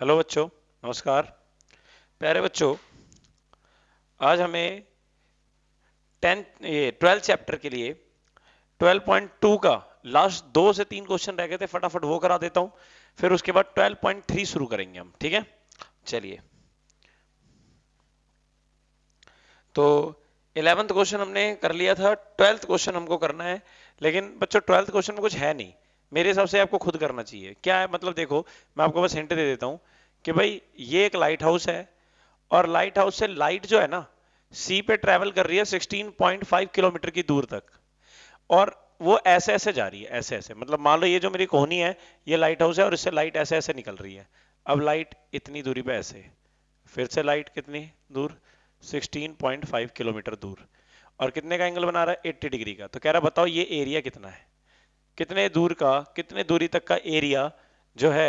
Hello बच्चों नमस्कार प्यारे बच्चों आज हमें टेंथ ये ट्वेल्थ चैप्टर के लिए 12.2 का लास्ट दो से तीन क्वेश्चन रह गए थे फटाफट वो करा देता हूं फिर उसके बाद 12.3 शुरू करेंगे हम ठीक है चलिए तो इलेवेंथ क्वेश्चन हमने कर लिया था ट्वेल्थ क्वेश्चन हमको करना है लेकिन बच्चों ट्वेल्थ क्वेश्चन में कुछ है नहीं मेरे हिसाब से आपको खुद करना चाहिए क्या है मतलब देखो मैं आपको बस हिंट दे देता हूँ कि भाई ये एक लाइट हाउस है और लाइट हाउस से लाइट जो है ना सी पे ट्रेवल कर रही है 16.5 किलोमीटर की दूर तक और वो ऐसे ऐसे जा रही है ऐसे ऐसे मतलब मान लो ये जो मेरी कोहनी है ये लाइट हाउस है और इससे लाइट ऐसे ऐसे निकल रही है अब लाइट इतनी दूरी पे ऐसे फिर से लाइट कितनी दूर 16.5 किलोमीटर दूर और कितने का एंगल बना रहा है 80 डिग्री का तो कह रहा बताओ ये एरिया कितना है कितने दूर का कितने दूरी तक का एरिया जो है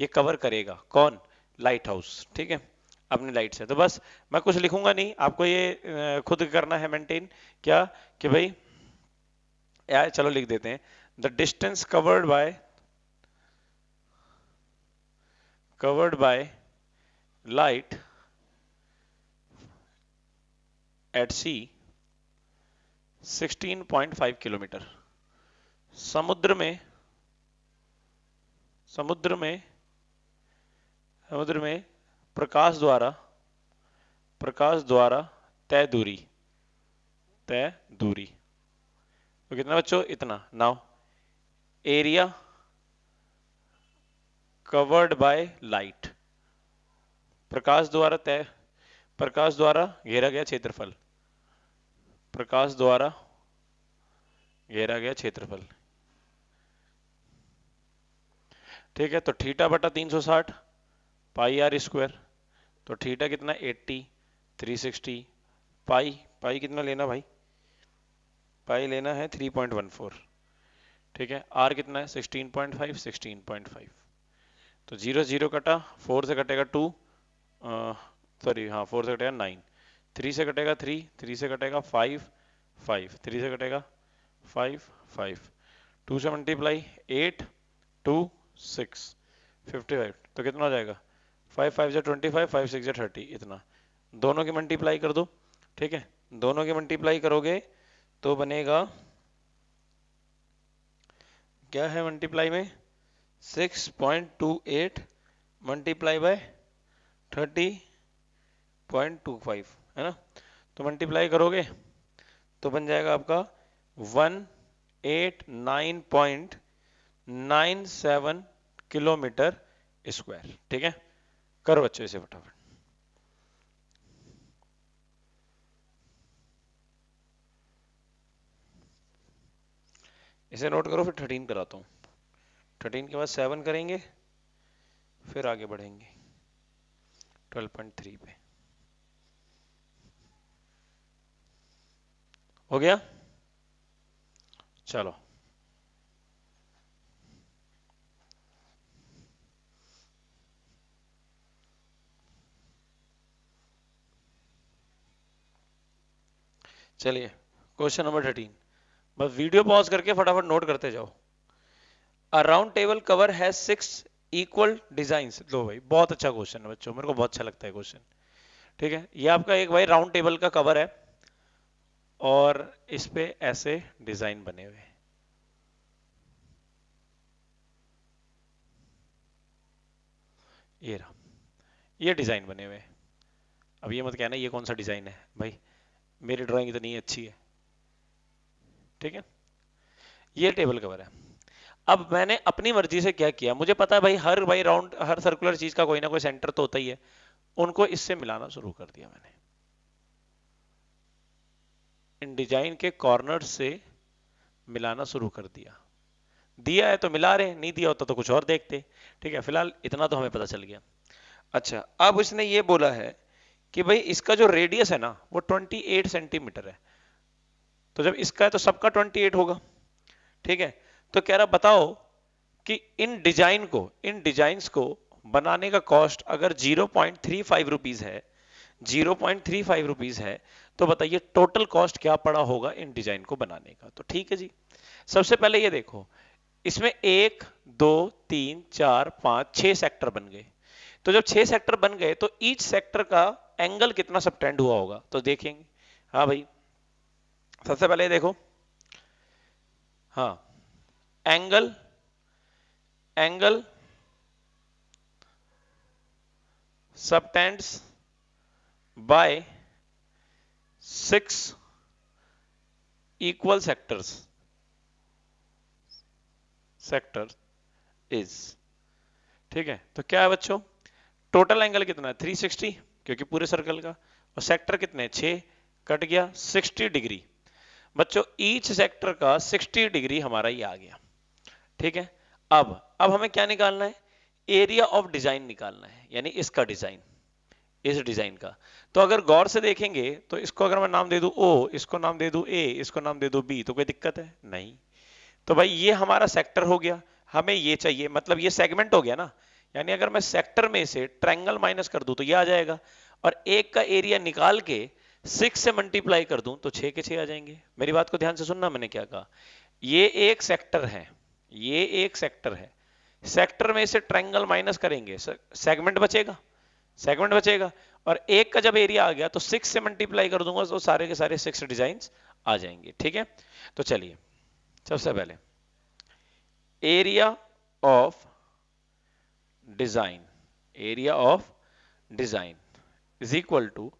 ये कवर करेगा कौन लाइट हाउस ठीक है अपनी लाइट से तो बस मैं कुछ लिखूंगा नहीं आपको ये खुद करना है मेंटेन क्या कि भाई यार चलो लिख देते हैं the distance covered by covered by light at sea 16.5 kilometre समुद्र में समुद्र में समुद्र में प्रकाश द्वारा प्रकाश द्वारा तय दूरी तय दूरी तो कितना बच्चों इतना now area covered by light प्रकाश द्वारा तय प्रकाश द्वारा घेरा गया क्षेत्रफल प्रकाश द्वारा घेरा गया क्षेत्रफल ठीक है तो थीटा बटा 360 सौ साठ पाई आर स्क्वायर तो थीटा कितना 80 360 पाई पाई कितना लेना भाई पाई लेना है 3.14 ठीक है आर कितना है 16.5 16.5 तो जीरो जीरो कटा फोर से कटेगा टू सॉरी हाँ फोर से कटेगा नाइन थ्री से कटेगा थ्री थ्री से कटेगा फाइव फाइव थ्री से कटेगा फाइव फाइव टू से multiply eight two six fifty five तो कितना जाएगा फाइव फाइव जो ट्वेंटी फाइव फाइव सिक्स जो थर्टी इतना दोनों की मल्टीप्लाई कर दो ठीक है दोनों की मल्टीप्लाई करोगे तो बनेगा क्या है मल्टीप्लाई में six point two eight multiply by thirty point two five है ना तो मल्टीप्लाई करोगे तो बन जाएगा आपका one eight nine point nine seven kilometre square ठीक है करो बच्चों इसे फटाफट इसे नोट करो फिर थर्टीन कराता हूं थर्टीन के बाद सेवन करेंगे फिर आगे बढ़ेंगे ट्वेल्व पॉइंट थ्री पे हो गया चलो चलिए क्वेश्चन नंबर थर्टीन बस वीडियो पॉज करके फटाफट नोट करते जाओ around table cover has six equal design लो भाई बहुत अच्छा क्वेश्चन है बच्चों मेरे को बहुत अच्छा लगता है क्वेश्चन ठीक है ये आपका एक भाई राउंड टेबल का कवर है और इस पे ऐसे डिजाइन बने हुए ये रहा ये डिजाइन बने हुए अब ये मत कहना ये कौन सा डिजाइन है भाई मेरी ड्राइंग इतनी अच्छी है ठीक है ये टेबल कवर है अब मैंने अपनी मर्जी से क्या किया मुझे पता है भाई हर भाई राउंड हर सर्कुलर चीज का कोई ना कोई सेंटर तो होता ही है उनको इससे मिलाना शुरू कर दिया मैंने इन डिजाइन के कॉर्नर से मिलाना शुरू कर दिया दिया है तो मिला रहे नहीं दिया होता तो कुछ और देखते ठीक है फिलहाल इतना तो हमें पता चल गया अच्छा अब उसने ये बोला है कि भाई इसका जो रेडियस है ना वो 28 सेंटीमीटर है तो जब इसका है तो सबका 28 होगा ठीक है तो कह रहा बताओ कि इन डिजाइन को इन डिजाइन को बनाने का कॉस्ट अगर 0.35 पॉइंट है 0.35 पॉइंट है तो बताइए टोटल कॉस्ट क्या पड़ा होगा इन डिजाइन को बनाने का तो ठीक है जी सबसे पहले ये देखो इसमें एक दो तीन चार पांच छह सेक्टर बन गए तो जब छह सेक्टर बन गए तो ईच सेक्टर का एंगल कितना सबटेंड हुआ होगा तो देखेंगे हाँ भाई सबसे पहले देखो हाँ एंगल एंगल सब by six equal sectors sector is ठीक है तो क्या है बच्चों टोटल एंगल कितना है 360 क्योंकि पूरे सर्कल का और सेक्टर कितने छः कट गया 60 डिग्री बच्चों ईच सेक्टर का 60 डिग्री हमारा ये आ गया ठीक है अब अब हमें क्या निकालना है एरिया ऑफ डिजाइन निकालना है यानी इसका डिजाइन इस डिजाइन का तो अगर गौर से देखेंगे तो इसको अगर मैं नाम दे दू ओ इसको नाम दे दू ए इसको नाम दे दू बी तो कोई दिक्कत है नहीं तो भाई ये हमारा सेक्टर हो गया हमें ये चाहिए मतलब ये सेगमेंट हो गया ना यानी अगर मैं सेक्टर में से ट्रैंगल माइनस कर दूं तो ये आ जाएगा और एक का एरिया निकाल के सिक्स से मल्टीप्लाई कर दूं तो छे के छः आ जाएंगे मेरी बात को ध्यान से सुनना मैंने क्या कहा ये एक सेक्टर है ये एक सेक्टर है सेक्टर में से ट्रैंगल माइनस करेंगे सेगमेंट बचेगा सेगमेंट बचेगा और एक का जब एरिया आ गया तो सिक्स से मल्टीप्लाई कर दूंगा तो सारे के सारे सिक्स डिजाइन आ जाएंगे ठीक है तो चलिए सबसे पहले area of design area of design is equal to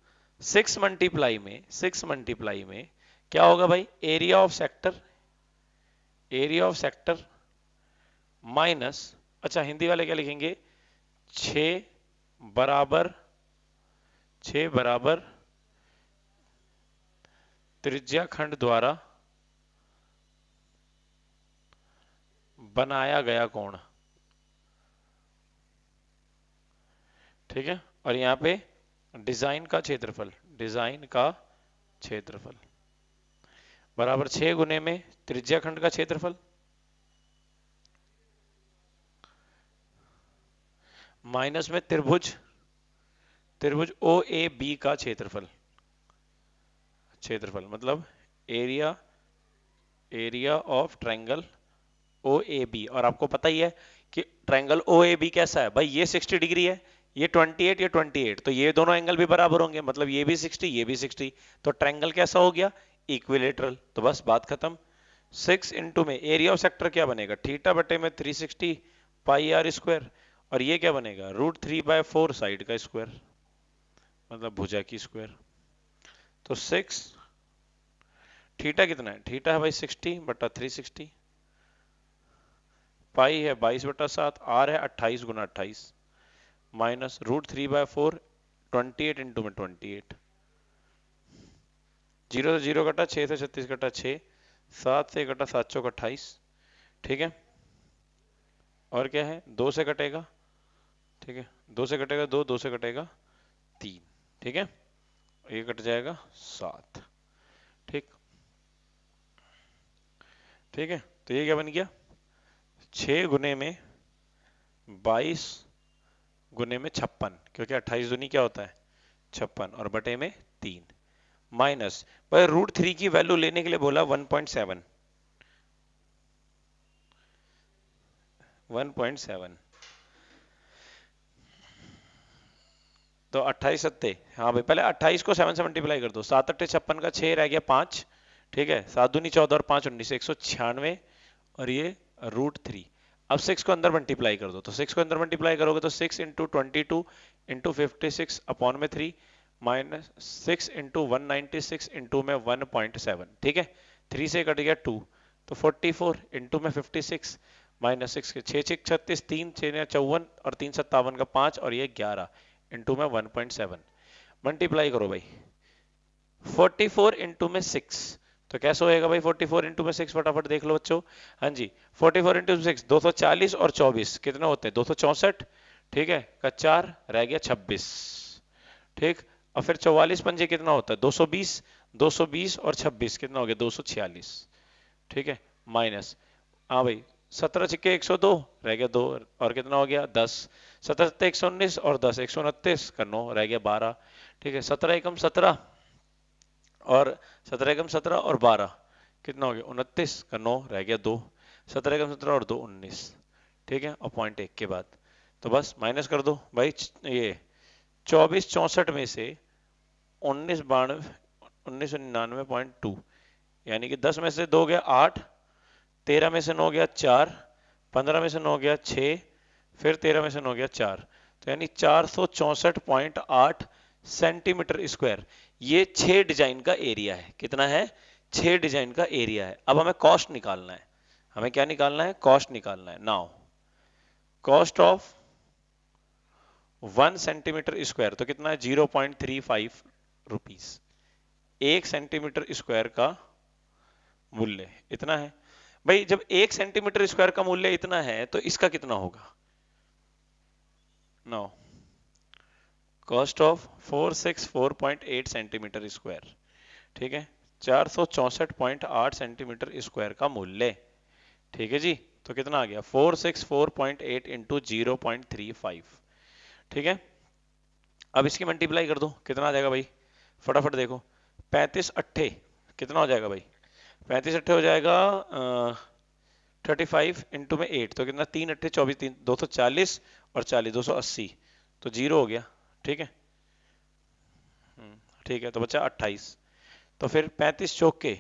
six multiply में सिक्स मल्टीप्लाई में क्या होगा भाई area of sector area of sector minus अच्छा हिंदी वाले क्या लिखेंगे छ बराबर छ बराबर त्रिज्या खंड द्वारा बनाया गया कोण ठीक है और यहाँ पे डिजाइन का क्षेत्रफल डिजाइन का क्षेत्रफल बराबर छह गुने में त्रिज्या खंड का क्षेत्रफल माइनस में त्रिभुज त्रिभुज ओ ए बी का क्षेत्रफल क्षेत्रफल मतलब area area of triangle O A B और आपको पता ही है कि ट्रायंगल ओ ए बी कैसा है भाई ये 60 डिग्री है ये 28 ये 28 तो ये दोनों एंगल भी बराबर होंगे मतलब ये भी 60 ये भी 60 तो ट्रेंगल कैसा हो गया इक्विलेटरल तो बस बात खत्म सिक्स इंटू में एरिया ऑफ सेक्टर क्या बनेगा थीटा बटे में 360 सिक्सटी पाई आर स्क्वायर और ये क्या बनेगा root three by four side का स्क्वायर मतलब भुजा की स्क्वायर तो सिक्स थीटा कितना है थीटा है भाई सिक्सटी बटा सिक्सटी पाई है बाईस बटा सात आर है अट्ठाईस गुना अट्ठाईस minus root three by four twenty eight into में ट्वेंटी एट जीरो से जीरो कटा छः से छत्तीस कटा छः सात से कटा सात सौ अट्ठाईस ठीक है और क्या है दो से कटेगा ठीक है दो से कटेगा दो दो से कटेगा तीन ठीक है ये कट जाएगा सात ठीक ठीक है तो ये क्या बन गया छः गुने में बाईस गुने में छप्पन क्योंकि अट्ठाईस दुनी क्या होता है छप्पन और बटे में तीन माइनस भाई रूट थ्री की वैल्यू लेने के लिए बोला 1.7 1.7 तो 28 सत्ते हाँ भाई पहले 28 को 7 से मल्टीप्लाई कर दो सात अट्ठे छप्पन का छह रह गया पांच ठीक है सात दूनी चौदह और पांच उन्नीस एक सौ छियानवे और ये रूट थ्री अब सिक्स को अंदर मल्टीप्लाई कर दो तो सिक्स को अंदर मल्टीप्लाई करोगे तो six into twenty two into fifty six upon में three minus six into one ninety six into में वन पॉइंट सेवन ठीक है थ्री से कट गया टू तो फोर्टी फोर इंटू में फिफ्टी सिक्स माइनस सिक्स के छः छः छत्तीस तीन छः चौवन और तीन सत्तावन का पाँच और ये ग्यारह इंटू में वन पॉइंट सेवन मल्टीप्लाई करो भाई फोर्टी फोर इंटू में सिक्स तो कैसे होएगा भाई 44 फोर इंटू में सिक्स फटाफट देख लो बच्चों हाँ जी 44 फोर इंटू सिक्स दो और 24 कितना होते हैं दो ठीक है का चार रह गया 26 ठीक और फिर 44 पंजे कितना होता है 220 220 और 26 कितना हो गया दो ठीक है माइनस हाँ भाई सत्रह छिक्के एक सौ दो रह गया दो और कितना हो गया दस सत्रह एक सौ उन्नीस और दस एक सौ उनतीस का नौ रह गया बारह ठीक है सत्रह एकम सत्रह और सत्रह एकम सत्रह और बारह कितना हो गया उनतीस का नौ रह गया दो सत्रह एकम सत्रह और दो उन्नीस ठीक है और पॉइंट एक के बाद तो बस माइनस कर दो भाई ये चौबीस चौंसठ में से उन्नीस बानवे उन्नीस सौ निन्यानवे पॉइंट टू यानी कि दस में से दो गया आठ तेरह में से नौ गया चार पंद्रह में से नौ गया छः फिर तेरह में से नौ गया चार तो यानी चार सौ चौंसठ पॉइंट आठ सेंटीमीटर स्क्वायर ये छह डिजाइन का एरिया है कितना है छह डिजाइन का एरिया है अब हमें कॉस्ट निकालना है हमें क्या निकालना है कॉस्ट निकालना है now cost of one centimetre square तो कितना है zero point three five rupees एक सेंटीमीटर स्क्वायर का मूल्य इतना है भाई जब एक सेंटीमीटर स्क्वायर का मूल्य इतना है तो इसका कितना होगा नौ no. Cost of 464.8 centimetre square ठीक है चार सेंटीमीटर स्क्वायर का मूल्य ठीक है जी तो कितना आ गया 464.8 six four point eight into zero ठीक है अब इसकी मल्टीप्लाई कर दो कितना आ जाएगा भाई फटाफट देखो पैंतीस अट्ठे कितना हो जाएगा भाई पैंतीस अट्ठे हो जाएगा थर्टी फाइव इंटू में एट तो कितना तीन अट्ठे चौबीस तीन दो सौ चालीस और चालीस दो सौ अस्सी तो जीरो हो गया ठीक है हम्म, ठीक है तो बच्चा 28 तो फिर 35 चौके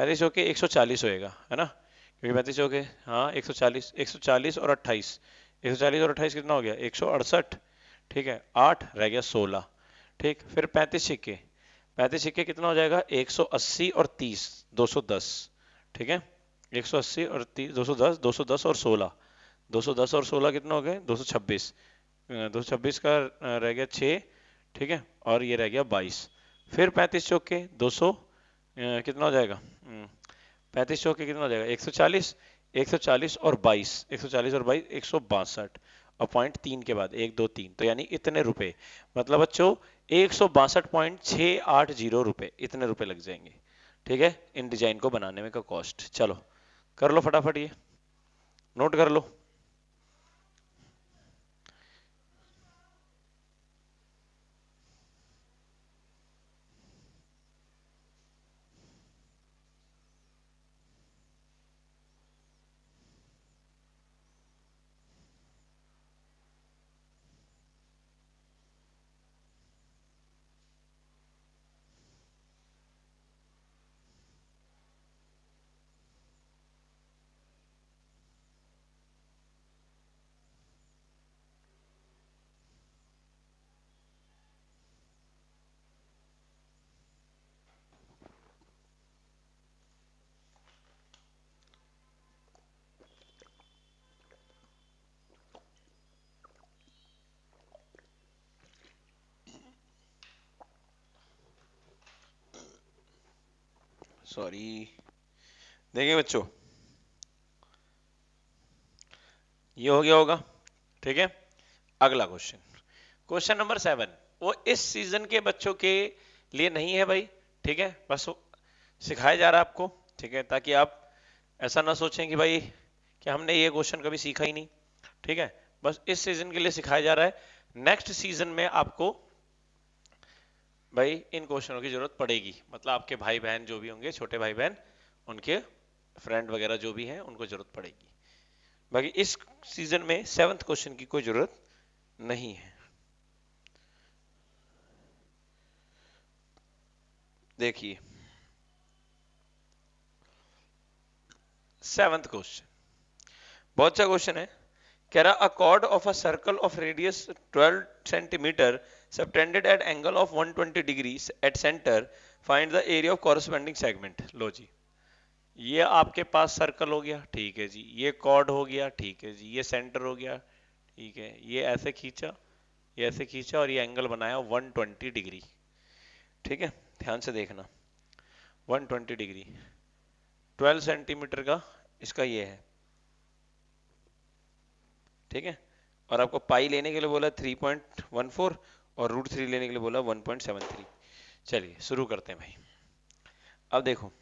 35 चौके 140 होएगा है ना क्योंकि 35 चौके हाँ 140 140 और 28 140 और 28 कितना हो गया एक ठीक है 8 रह गया 16 ठीक फिर 35 सिक्के 35 सिक्के कितना हो जाएगा 180 और 30 210 ठीक है 180 और 30 210 210 और 16 210 और 16 कितना हो गए दो दो छब्बीस का रह गया छः ठीक है और ये रह गया बाईस फिर पैंतीस चौके दो सौ कितना हो जाएगा हम्म, पैंतीस चौके कितना हो जाएगा एक सौ चालीस एक सौ चालीस और बाईस एक सौ चालीस और बाईस एक सौ बासठ और पॉइंट तीन के बाद एक दो तीन तो यानी इतने रुपए मतलब बच्चों एक सौ बासठ पॉइंट छः आठ जीरो रुपये इतने रुपए लग जाएंगे ठीक है इन डिजाइन को बनाने में का कॉस्ट चलो कर लो फटाफट ये नोट कर लो सॉरी देखिए बच्चों ये हो गया होगा ठीक है अगला क्वेश्चन क्वेश्चन नंबर सेवन वो इस सीजन के बच्चों के लिए नहीं है भाई ठीक है बस सिखाया जा रहा है आपको ठीक है ताकि आप ऐसा ना सोचें कि भाई कि हमने ये क्वेश्चन कभी सीखा ही नहीं ठीक है बस इस सीजन के लिए सिखाया जा रहा है नेक्स्ट सीजन में आपको भाई इन क्वेश्चनों की जरूरत पड़ेगी मतलब आपके भाई बहन जो भी होंगे छोटे भाई बहन उनके फ्रेंड वगैरह जो भी हैं उनको जरूरत पड़ेगी बाकी इस सीजन में सेवंथ क्वेश्चन की कोई जरूरत नहीं है देखिए सेवंथ क्वेश्चन बहुत अच्छा क्वेश्चन है कह रहा a chord of a circle of radius 12 centimetre subtended at angle of 120 degree at centre find the area of corresponding segment लो जी ये आपके पास सर्कल हो गया ठीक है जी ये कॉर्ड हो गया ठीक है जी ये सेंटर हो गया ठीक है ये ऐसे खींचा ये ऐसे खींचा और ये एंगल बनाया 120 डिग्री ठीक है ध्यान से देखना 120 डिग्री 12 सेंटीमीटर का इसका ये है ठीक है और आपको पाई लेने के लिए बोला 3.14 और रूट थ्री लेने के लिए बोला वन पॉइंट सेवन थ्री चलिए शुरू करते हैं भाई अब देखो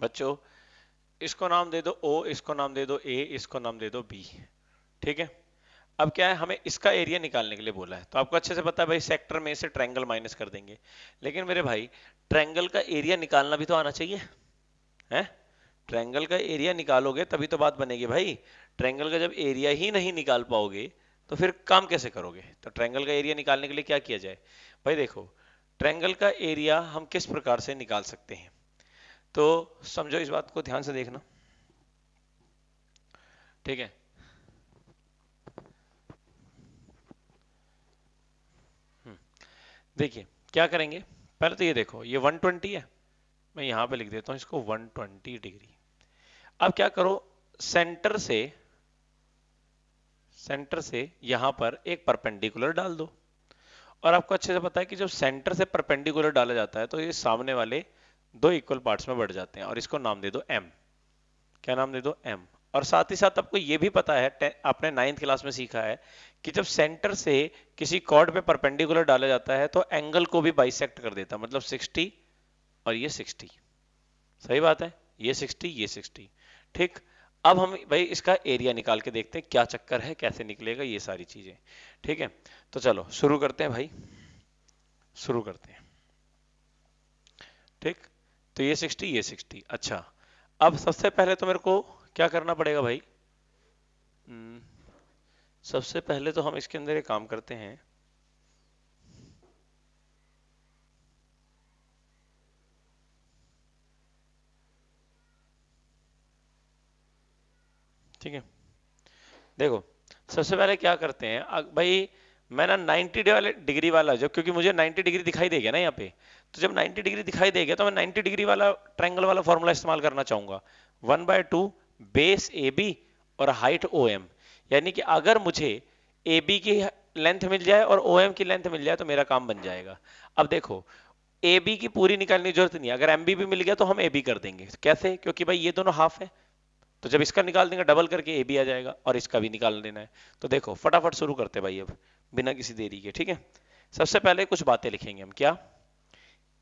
बच्चों इसको नाम दे दो ओ इसको नाम दे दो ए इसको नाम दे दो बी ठीक है अब क्या है हमें इसका एरिया निकालने के लिए बोला है तो आपको अच्छे से पता है भाई सेक्टर में से ट्रैंगल माइनस कर देंगे लेकिन मेरे भाई ट्रैंगल का एरिया निकालना भी तो आना चाहिए है ट्रैंगल का एरिया निकालोगे तभी तो बात बनेगी भाई ट्रैंगल का जब एरिया ही नहीं निकाल पाओगे तो फिर काम कैसे करोगे तो ट्रैंगल का एरिया निकालने के लिए क्या किया जाए भाई देखो ट्रैंगल का एरिया हम किस प्रकार से निकाल सकते हैं तो समझो इस बात को ध्यान से देखना ठीक है हम्म। देखिए क्या करेंगे पहले तो ये देखो ये 120 है मैं यहां पे लिख देता हूं इसको 120 डिग्री अब क्या करो सेंटर से सेंटर से यहां पर एक परपेंडिकुलर डाल दो और आपको अच्छे से पता है कि जब सेंटर से परपेंडिकुलर डाला जाता है तो ये सामने वाले दो इक्वल पार्ट्स में बढ़ जाते हैं और इसको नाम दे दो एम क्या नाम दे दो एम और साथ ही साथ आपको ये भी पता है आपने नाइन्थ क्लास में सीखा है कि जब सेंटर से किसी कॉर्ड पे परपेंडिकुलर डाला जाता है तो एंगल को भी बाइसेक्ट कर देता मतलब 60 और ये 60 सही बात है ये 60 ये 60 ठीक अब हम भाई इसका एरिया निकाल के देखते हैं क्या चक्कर है कैसे निकलेगा ये सारी चीजें ठीक है तो चलो शुरू करते हैं भाई शुरू करते हैं ठीक तो ये 60 ये 60 अच्छा अब सबसे पहले तो मेरे को क्या करना पड़ेगा भाई हम्म। सबसे पहले तो हम इसके अंदर ये काम करते हैं ठीक है देखो सबसे पहले क्या करते हैं भाई मैं ना 90 डिग्री वाला जब क्योंकि मुझे 90 डिग्री दिखाई देगा ना यहाँ पे तो जब 90 डिग्री दिखाई देगा तो मैं 90 डिग्री वाला ट्रायंगल वाला फॉर्मूला इस्तेमाल करना चाहूंगा one by two base A B और हाइट ओ एम यानी कि अगर मुझे ए बी की लेंथ मिल जाए और ओ एम की लेंथ मिल जाए तो मेरा काम बन जाएगा अब देखो ए बी की पूरी निकालने की जरूरत नहीं अगर एम बी भी मिल गया तो हम ए बी कर देंगे कैसे क्योंकि भाई ये दोनों हाफ है तो जब इसका निकाल देंगे डबल करके ए भी आ जाएगा और इसका भी निकाल लेना है तो देखो फटाफट शुरू करते भाई अब बिना किसी देरी के ठीक है सबसे पहले कुछ बातें लिखेंगे हम क्या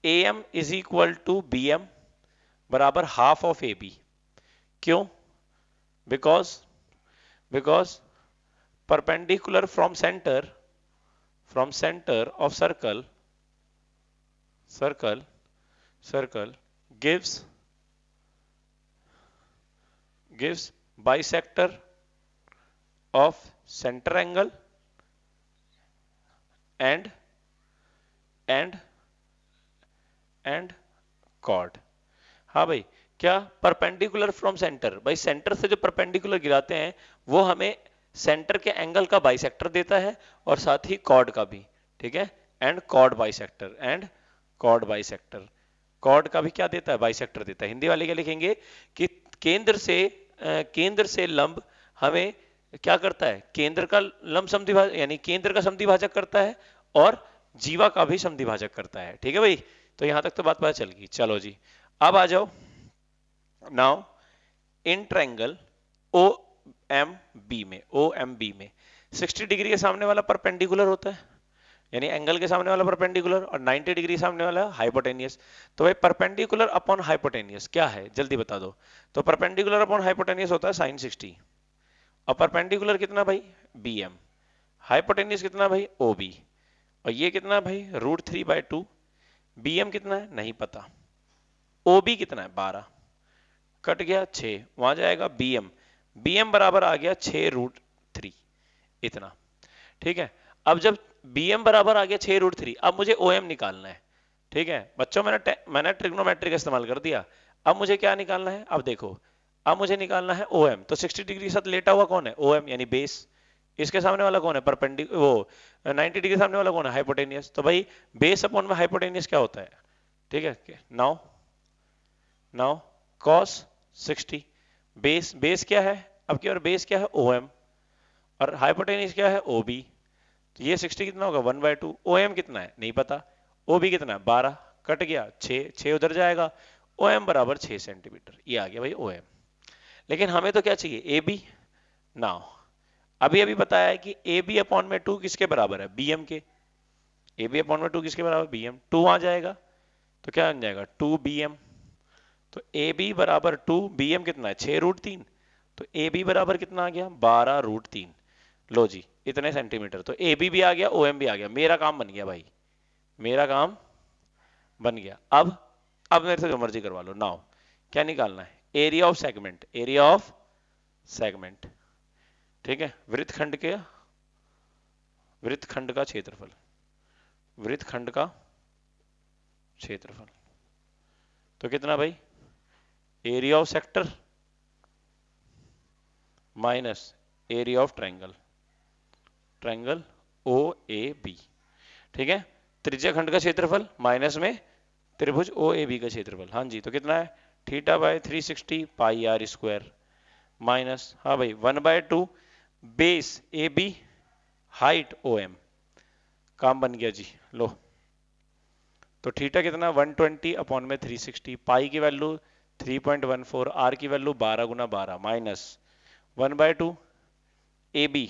A M is equal to B M बराबर हाफ ऑफ ए बी क्यों because because perpendicular from centre from centre of circle circle circle gives gives bisector of center angle and and and chord हाँ भाई क्या perpendicular from centre भाई centre से जो perpendicular गिराते हैं वो हमें सेंटर के एंगल का बाइसेक्टर देता है और साथ ही कॉर्ड का भी ठीक है and chord bisector and chord bisector chord का भी क्या देता है बाइसेक्टर देता है हिंदी वाले क्या लिखेंगे कि केंद्र से केंद्र से लंब हमें क्या करता है केंद्र का लंब समधिभाजक यानी केंद्र का समिभाजक करता है और जीवा का भी समिभाजक करता है ठीक है भाई तो यहां तक तो बात पता चल गई चलो जी अब आ जाओ now in triangle O M B में ओ एम बी में 60 डिग्री के सामने वाला परपेंडिकुलर होता है यानी एंगल के सामने वाला परपेंडिकुलर और 90 डिग्री सामने वाला हाइपोटेनियस तो भाई परपेंडिकुलर अपॉन हाइपोटेनियस क्या है जल्दी बता दो तो परपेंडिकुलर अपॉन हाइपोटेनियस होता है साइन 60 और परपेंडिकुलर कितना भाई बी एम हाइपोटेनियस कितना भाई ओ बी और ये कितना भाई root three by two B M कितना है नहीं पता ओ बी कितना है बारह कट गया छ वहां जाएगा बी एम बी एम बराबर आ गया छ रूट थ्री इतना ठीक है अब जब बी एम बराबर आ गया छह रूट थ्री अब मुझे ओ एम निकालना है ठीक है बच्चों मैंने मैंने ट्रिग्नोमेट्रिक का इस्तेमाल कर दिया अब मुझे क्या निकालना है अब देखो अब मुझे निकालना है ओ एम तो सिक्सटी डिग्री के साथ लेटा हुआ कौन है ओ एम यानी बेस इसके सामने वाला कौन है परपेंडिक वो 90 डिग्री सामने वाला कौन है हाइपोटेनियस तो भाई बेस अपॉन में हाइपोटेनियस क्या होता है ठीक है now now cos sixty base base क्या है अब की और बेस क्या है ओ और हाइपोटेनियस क्या है ओ बी तो ये 60 कितना होगा one by two O M कितना है नहीं पता ओ भी कितना है बारह कट गया छः उधर जाएगा ओ एम बराबर छः सेंटीमीटर ये आ गया भाई ओ एम लेकिन हमें तो क्या चाहिए ए बी ना अभी अभी बताया है कि ए बी अपॉन में टू किसके बराबर है बी एम के ए बी अपॉन में टू किसके बराबर बी एम टू आ जाएगा तो क्या बन जाएगा टू बी एम तो ए बी बराबर टू बी एम कितना है छ रूट तीन तो ए बी बराबर कितना आ गया बारह रूट तीन लो जी इतने सेंटीमीटर तो ए बी भी आ गया ओ एम भी आ गया मेरा काम बन गया भाई मेरा काम बन गया अब अब मेरे से जो मर्जी करवा लो नाउ क्या निकालना है area of segment area of segment ठीक है वृत्त खंड के वृत्त खंड का क्षेत्रफल वृत्त खंड का क्षेत्रफल तो कितना भाई area of sector minus area of triangle triangle O A B ठीक है त्रिज्या खंड का क्षेत्रफल माइनस में त्रिभुज ओ ए बी का क्षेत्रफल हाँ जी तो कितना है theta by three sixty pi r square minus हाँ भाई one by two base A B height O M काम बन गया जी लो तो थीटा कितना 120 ट्वेंटी अपॉन में 360 पाई की वैल्यू 3.14 आर की वैल्यू 12 गुना बारह माइनस one by two A B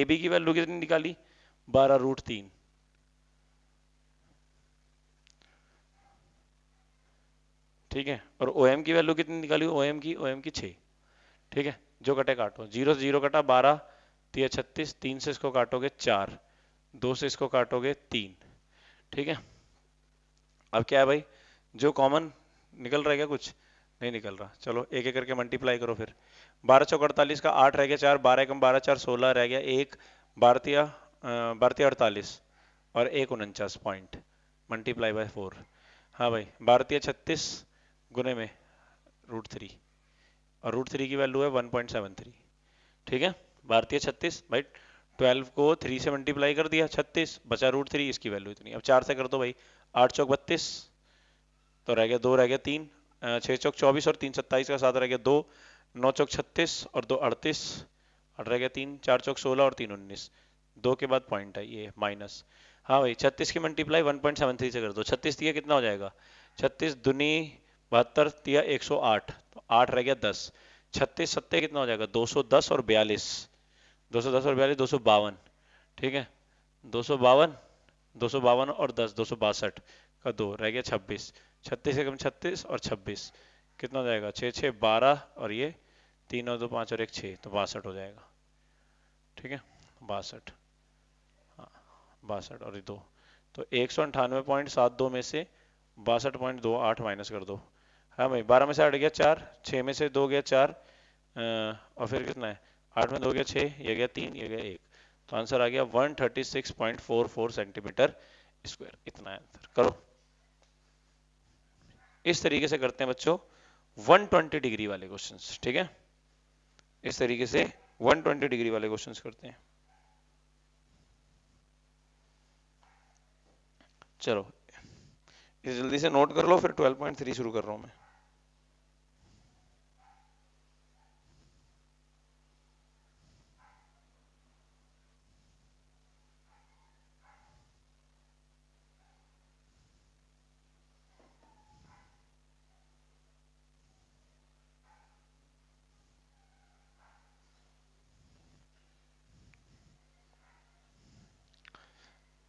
A B की वैल्यू कितनी निकाली बारह रूट तीन ठीक है और ओ एम की वैल्यू कितनी निकाली ओ एम की ओ एम की छ ठीक है जो कटे काटो जीरो से जीरो कटा बारह तीन छत्तीस तीन से इसको काटोगे चार दो से इसको काटोगे तीन ठीक है अब क्या है भाई जो कॉमन निकल रहा है क्या कुछ नहीं निकल रहा चलो एक एक करके मल्टीप्लाई करो फिर बारह सौ अड़तालीस का आठ रह गया चार बारह एकम बारह चार सोलह रह गया एक भारतीय भारतीय अड़तालीस और एक उनचास पॉइंट मल्टीप्लाई बाय फोर हाँ भाई भारतीय छत्तीस गुने में रूट थ्री और रूट थ्री की वैल्यू है वन पॉइंट सेवन थ्री ठीक है भारतीय छत्तीस भाई ट्वेल्व को थ्री से मल्टीप्लाई कर दिया छत्तीस बचा रूट थ्री इसकी वैल्यू इतनी अब चार से कर दो भाई आठ चौक बत्तीस तो रह गया दो रह गया तीन छः चौक चौबीस और तीन सत्ताईस का साथ रह गया दो नौ चौक छत्तीस और दो अड़तीस और रह गया तीन चार चौक सोलह और तीन उन्नीस दो के बाद पॉइंट है ये माइनस हाँ भाई छत्तीस की multiply one point seven three से कर दो छत्तीस दिया कितना हो जाएगा छत्तीस दुनी बहत्तर दिया एक सौ आठ तो आठ रह गया दस छत्तीस सत्तर कितना हो जाएगा दो सौ दस और बयालीस दो सौ दस और बयालीस दो सौ बावन ठीक है दो सौ बावन दो सौ बावन और दस दो सौ बासठ का दो रह गया छब्बीस छत्तीस एकम छत्तीस और छब्बीस कितना हो जाएगा छः छः बारह और ये तीन और दो पाँच और एक छः तो बासठ हो जाएगा ठीक है बासठ हाँ बासठ और दो तो एक सौ अंठानवे पॉइंट सात दो में से बासठ पॉइंट दो आठ माइनस कर दो हाँ भाई बारह में से आठ गया चार छः में से दो गया चार और फिर कितना है आठ में दो गया छः यह गया तीन यह गया एक तो आंसर आ गया one thirty six point four four centimetre square इतना आंसर करो इस तरीके से करते हैं बच्चों 120 डिग्री वाले क्वेश्चन ठीक है इस तरीके से 120 डिग्री वाले क्वेश्चन करते हैं चलो जल्दी से नोट कर लो फिर 12.3 शुरू कर रहा हूं मैं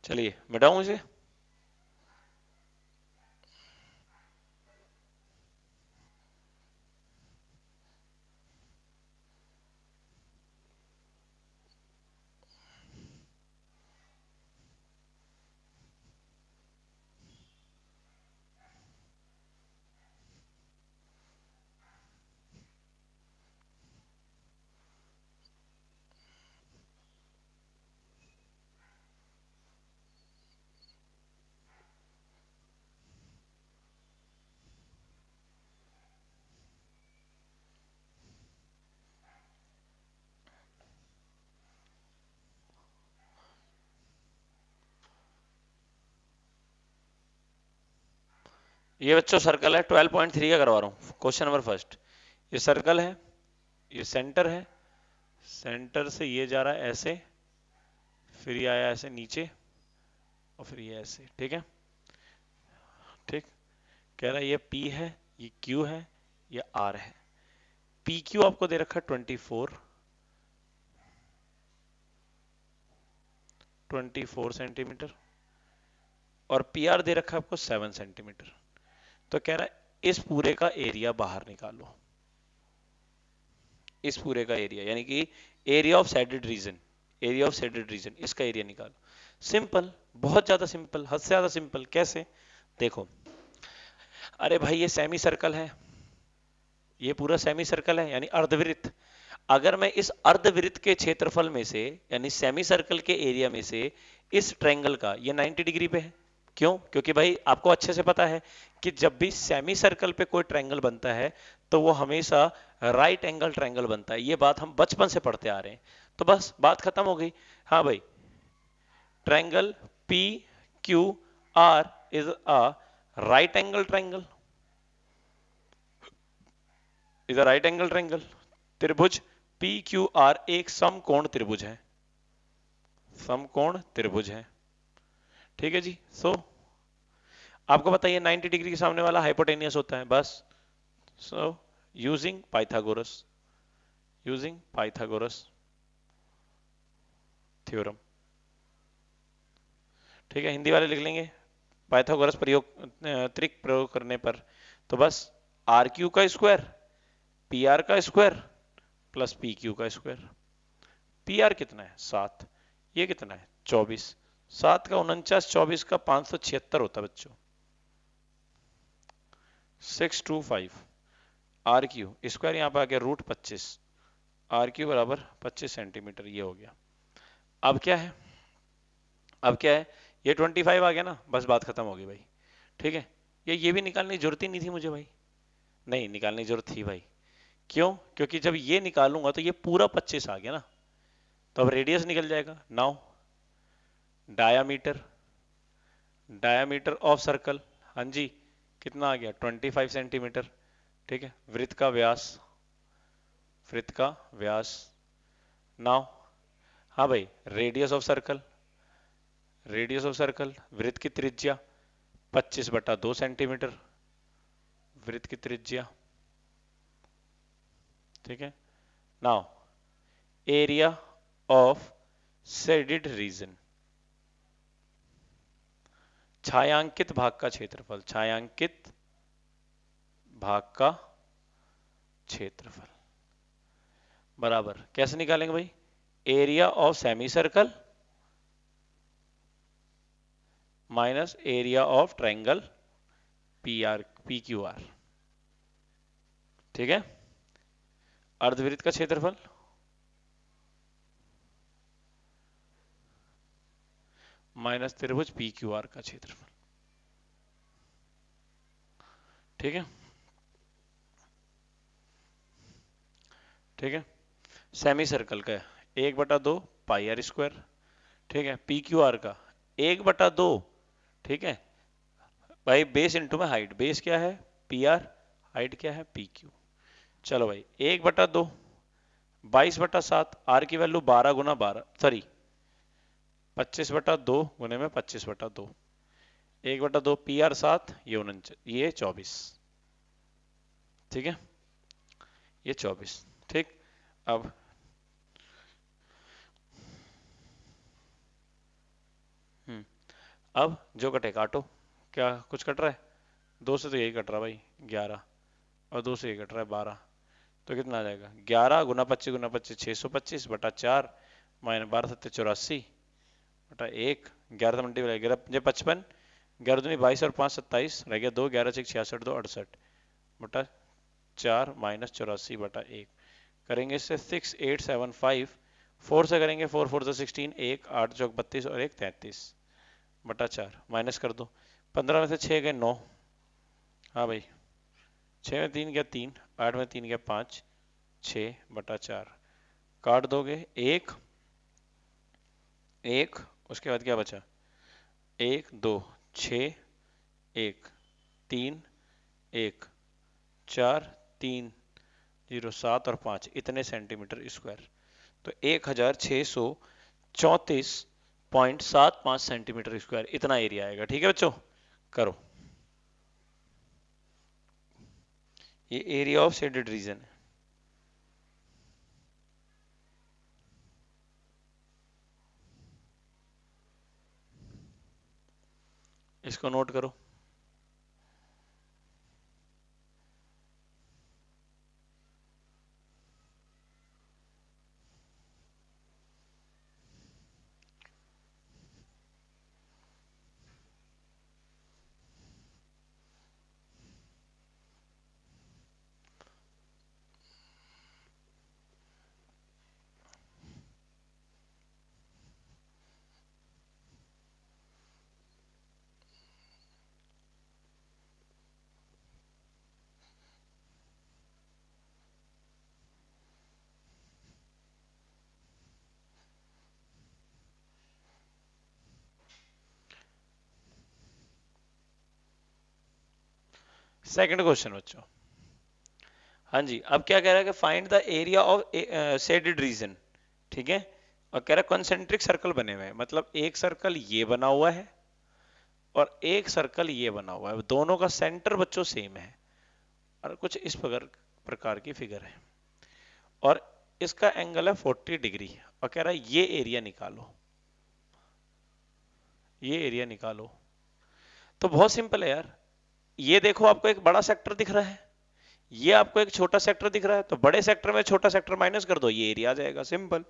चलिए मिटाऊँ इसे ये बच्चों सर्कल है 12.3 का करवा रहा हूं क्वेश्चन नंबर फर्स्ट ये सर्कल है ये सेंटर है सेंटर से ये जा रहा है ऐसे फिर ये आया ऐसे नीचे और फिर ये ऐसे ठीक है ठीक कह रहा है ये P है ये Q है ये R है पी क्यू आपको दे रखा है twenty four twenty four centimetre और पी आर दे रखा है आपको सेवन सेंटीमीटर तो कह रहा है इस पूरे का एरिया बाहर निकालो इस पूरे का एरिया यानी कि area of shaded region area of shaded region इसका एरिया निकालो सिंपल बहुत ज्यादा सिंपल हद से ज्यादा सिंपल कैसे देखो अरे भाई ये सेमी सर्कल है ये पूरा सेमी सर्कल है यानी अर्धवृत्त अगर मैं इस अर्धवृत्त के क्षेत्रफल में से यानी सेमी सर्कल के एरिया में से इस ट्रेंगल का ये 90 डिग्री पे है क्यों क्योंकि भाई आपको अच्छे से पता है कि जब भी सेमी सर्कल पे कोई ट्रायंगल बनता है तो वो हमेशा राइट एंगल ट्रायंगल बनता है ये बात हम बचपन से पढ़ते आ रहे हैं तो बस बात खत्म हो गई हाँ भाई triangle P Q R is a right angle triangle is a right angle triangle त्रिभुज पी क्यू आर एक समकोण त्रिभुज है समकोण त्रिभुज है ठीक है जी सो so, आपको बताइए 90 डिग्री के सामने वाला हाइपोटेनियस होता है बस so using Pythagoras using Pythagoras theorem ठीक है हिंदी वाले लिख लेंगे पाइथागोरस प्रयोग त्रिक प्रयोग करने पर तो बस आर क्यू का स्क्वायर पी आर का स्क्वायर प्लस पी क्यू का स्क्वायर पी आर कितना है सात ये कितना है चौबीस सात का उनचास चौबीस का पांच सौ छिहत्तर होता बच्चों six two five R Q square यहां पर आ गया रूट पच्चीस आर क्यू बराबर पच्चीस सेंटीमीटर ये हो गया अब क्या है अब क्या है ये ट्वेंटी फाइव आ गया ना बस बात खत्म होगी भाई ठीक है ये ये भी निकालने की जरूरत ही नहीं थी मुझे भाई नहीं निकालने की जरूरत थी भाई क्यों क्योंकि जब ये निकालूंगा तो ये पूरा पच्चीस आ गया ना तो अब रेडियस निकल जाएगा now diameter diameter of circle हाँ जी कितना आ गया 25 सेंटीमीटर ठीक है वृत्त का व्यास वृत्त का व्यास नाउ हाँ भाई radius of circle radius of circle वृत्त की त्रिज्या 25 बटा दो सेंटीमीटर वृत्त की त्रिज्या ठीक है now area of shaded region छायांकित भाग का क्षेत्रफल छायांकित भाग का क्षेत्रफल बराबर कैसे निकालेंगे भाई area of semi circle minus area of triangle P R P Q R ठीक है अर्धवृत्त का क्षेत्रफल माइनस त्रिभुज पी क्यू आर का क्षेत्रफल ठीक है ठीक है सेमी सर्कल का एक बटा दो पाई आर स्क्वायर ठीक है पी क्यू आर का एक बटा दो ठीक है भाई बेस इनटू में हाइट बेस क्या है पी आर हाइट क्या है पी क्यू चलो भाई एक बटा दो बाईस बटा सात आर की वैल्यू बारह गुना बारह सॉरी पच्चीस बटा दो गुने में पच्चीस बटा दो एक बटा दो पी आर सात ये उनच ये चौबीस ठीक है ये चौबीस ठीक अब हम्म, अब जो कटे काटो क्या कुछ कट रहा है दो से तो यही कट रहा भाई ग्यारह और दो से यही कट रहा है बारह तो कितना आ जाएगा ग्यारह गुना पच्चीस गुना पच्चीस छह सौ पच्चीस बटा चार माइनस बारह सत्तर चौरासी बटा एक ग्यारह मंडी मल्टीप्लाई ग्यारह पंजे पचपन ग्यारह दूनी बाईस और पाँच सत्ताईस रह गया दो ग्यारह से छियासठ दो अड़सठ बटा चार माइनस चौरासी बटा एक करेंगे इससे six eight seven five four से करेंगे फोर फोर से सिक्सटीन एक आठ चौक बत्तीस और एक तैंतीस बटा चार माइनस कर दो पंद्रह में से छः गए नौ हाँ भाई छः में तीन गया तीन आठ में तीन गया पाँच छः बटा चार काट दोगे एक एक उसके बाद क्या बचा एक दो छ एक तीन एक चार तीन जीरो सात और पाँच इतने सेंटीमीटर स्क्वायर तो एक हजार छः सौ चौंतीस पॉइंट सात पाँच सेंटीमीटर स्क्वायर इतना एरिया आएगा ठीक है बच्चों करो ये एरिया ऑफ सेडेड रीजन है इसको नोट करो सेकंड क्वेश्चन बच्चों हाँ जी अब क्या कह रहा है कि find the area of shaded region ठीक है और कह रहा है कॉन्सेंट्रिक सर्कल बने हुए हैं मतलब एक सर्कल ये बना हुआ है और एक सर्कल ये बना हुआ है दोनों का सेंटर बच्चों सेम है और कुछ इस प्रकार प्रकार की फिगर है और इसका एंगल है 40 डिग्री और कह रहा है ये एरिया निकालो ये एरिया निकालो तो बहुत सिंपल है यार ये देखो आपको एक बड़ा सेक्टर दिख रहा है ये आपको एक छोटा सेक्टर दिख रहा है तो बड़े सेक्टर में छोटा सेक्टर माइनस कर दो ये एरिया आ जाएगा सिंपल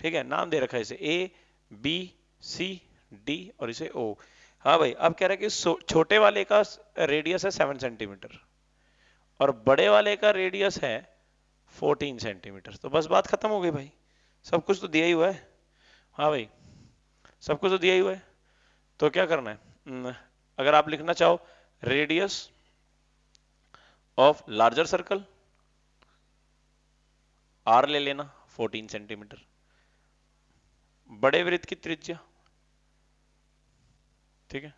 ठीक है नाम दे रखा है इसे ए बी सी डी और इसे ओ हाँ भाई अब कह रहा है कि छोटे वाले का रेडियस है सेवन सेंटीमीटर और बड़े वाले का रेडियस है फोर्टीन सेंटीमीटर तो बस बात खत्म हो गई भाई सब कुछ तो दिया ही हुआ है हाँ भाई सब कुछ तो दिया ही हुआ है तो क्या करना है हम्म, अगर आप लिखना चाहो radius of larger circle r ले लेना 14 सेंटीमीटर बड़े वृत्त की त्रिज्या ठीक है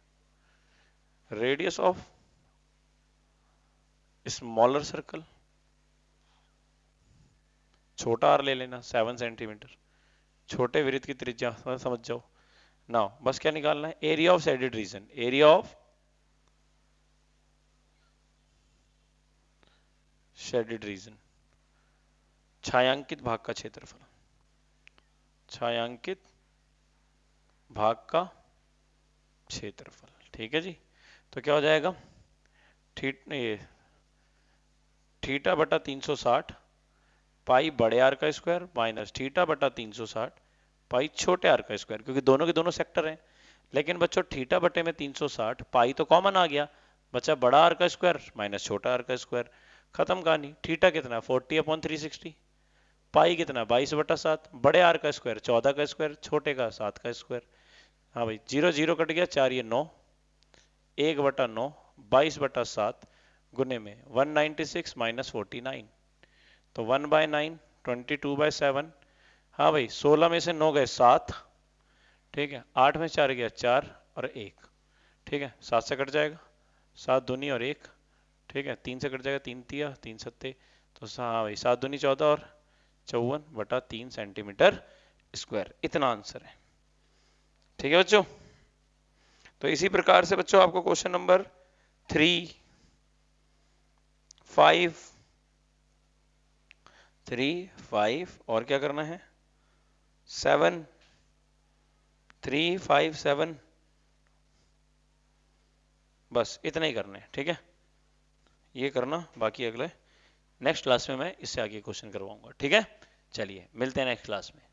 रेडियस ऑफ स्मॉलर सर्कल छोटा आर ले लेना सेवन सेंटीमीटर छोटे वृत्त की त्रिज्या मतलब समझ जाओ ना बस क्या निकालना है area of shaded region area of shaded region छायांकित भाग का क्षेत्रफल छायांकित भाग का क्षेत्रफल ठीक है जी तो क्या हो जाएगा ये थीटा बटा 360 पाई बड़े आर का स्क्वायर माइनस थीटा बटा 360 पाई छोटे आर का स्क्वायर क्योंकि दोनों के दोनों सेक्टर हैं लेकिन बच्चों थीटा बटे में 360 पाई तो कॉमन आ गया बच्चा बड़ा आर का स्क्वायर माइनस छोटा आर का स्क्वायर खत्म कहानी थीटा कितना 40 अपॉन 360 पाई कितना 22 बटा सात बड़े आर का स्क्वायर 14 का स्क्वायर छोटे का सात का स्क्वायर हाँ भाई जीरो जीरो कट गया चार ये नौ एक बटा नौ बाईस बटा सात गुने में 196 ninety six minus forty nine तो 1 by nine twenty two by seven हाँ भाई 16 में से नौ गए सात ठीक है आठ में चार गया चार और एक ठीक है सात से कट जाएगा सात दूनी और एक ठीक है तीन से कट जाएगा तीन तिया तीन सत्ते तो हाँ भाई सात दूनी चौदह और चौवन बटा तीन सेंटीमीटर स्क्वायर इतना आंसर है ठीक है बच्चों तो इसी प्रकार से बच्चों आपको question number three five three five और क्या करना है सेवन थ्री फाइव सेवन बस इतना ही करना है ठीक है ये करना बाकी अगले नेक्स्ट क्लास में मैं इससे आगे क्वेश्चन करवाऊंगा ठीक है चलिए मिलते हैं नेक्स्ट क्लास में